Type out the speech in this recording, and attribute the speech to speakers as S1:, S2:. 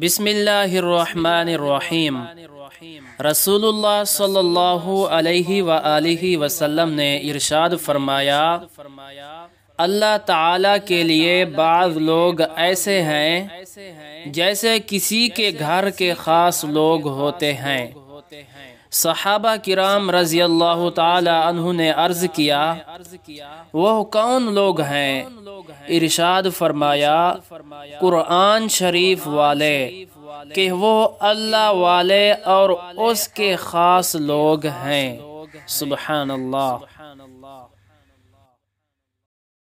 S1: بسم اللہ الرحمن الرحیم رسول اللہ صلی اللہ علیہ وآلہ وسلم نے ارشاد فرمایا اللہ تعالیٰ کے لیے بعض لوگ ایسے ہیں جیسے کسی کے گھر کے خاص لوگ ہوتے ہیں صحابہ کرام رضی اللہ تعالیٰ عنہ نے عرض کیا وہ کون لوگ ہیں ارشاد فرمایا قرآن شریف والے کہ وہ اللہ والے اور اس کے خاص لوگ ہیں سبحان اللہ